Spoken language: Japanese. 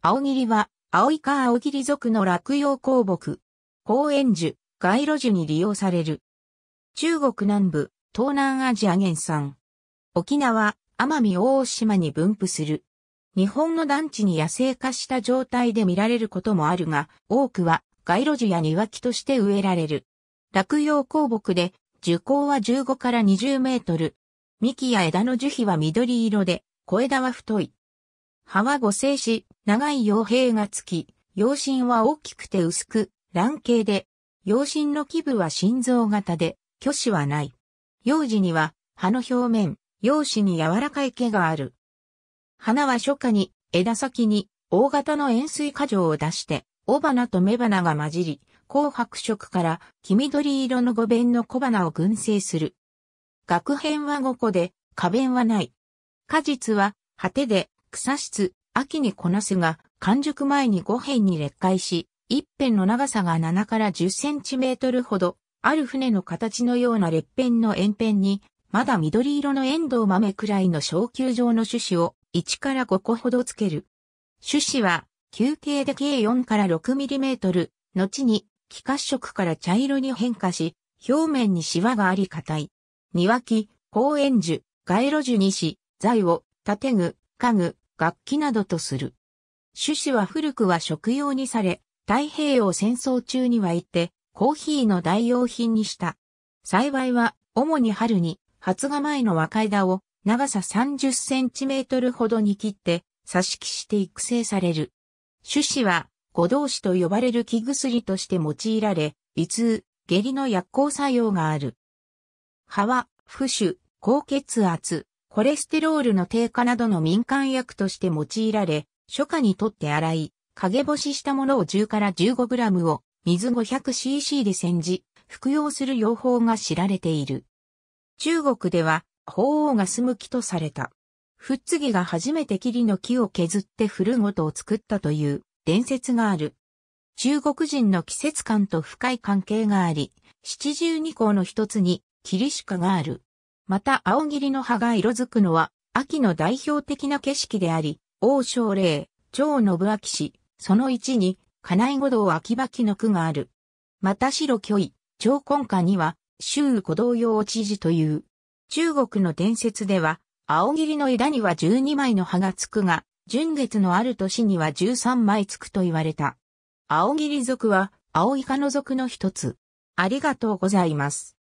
青霧は、青か青霧属の落葉鉱木。公園樹、街路樹に利用される。中国南部、東南アジア原産。沖縄、奄美大島に分布する。日本の団地に野生化した状態で見られることもあるが、多くは街路樹や庭木として植えられる。落葉鉱木で、樹高は15から20メートル。幹や枝の樹皮は緑色で、小枝は太い。葉は五星子、長い傭兵がつき、陽心は大きくて薄く、卵形で、陽心の基部は心臓型で、虚子はない。幼児には、葉の表面、陽子に柔らかい毛がある。花は初夏に、枝先に、大型の円錐花状を出して、雄花と雌花が混じり、紅白色から黄緑色の五弁の小花を群生する。学片は五個で、花弁はない。果実は、果てで、草質、秋にこなすが、完熟前に5辺に裂化し、1辺の長さが7から10センチメートルほど、ある船の形のような裂片の円辺に、まだ緑色のエンドウ豆くらいの小球状の種子を1から5個ほどつける。種子は、球形で計4から6ミリメートル、後に、気褐色から茶色に変化し、表面にシワがあり硬い。庭木、公園樹、街路樹にし、材を、建具、家具、楽器などとする。種子は古くは食用にされ、太平洋戦争中にはいて、コーヒーの代用品にした。幸いは、主に春に、発芽前の若枝を、長さ30センチメートルほどに切って、挿し木して育成される。種子は、五道子と呼ばれる木薬として用いられ、胃痛、下痢の薬効作用がある。葉は、浮腫、高血圧、コレステロールの低下などの民間薬として用いられ、初夏にとって洗い、陰干ししたものを10から 15g を水 500cc で煎じ、服用する用法が知られている。中国では、法王が住む木とされた。ふっつぎが初めて霧の木を削ってフルとを作ったという伝説がある。中国人の季節感と深い関係があり、七十二項の一つに霧鹿がある。また青霧の葉が色づくのは、秋の代表的な景色であり、王将霊、長信明氏、その一に、金井五道秋葉木の句がある。また白巨位、長根下には、周古道用知事という。中国の伝説では、青霧の枝には12枚の葉がつくが、純月のある年には13枚つくと言われた。青霧族は、青イカの族の一つ。ありがとうございます。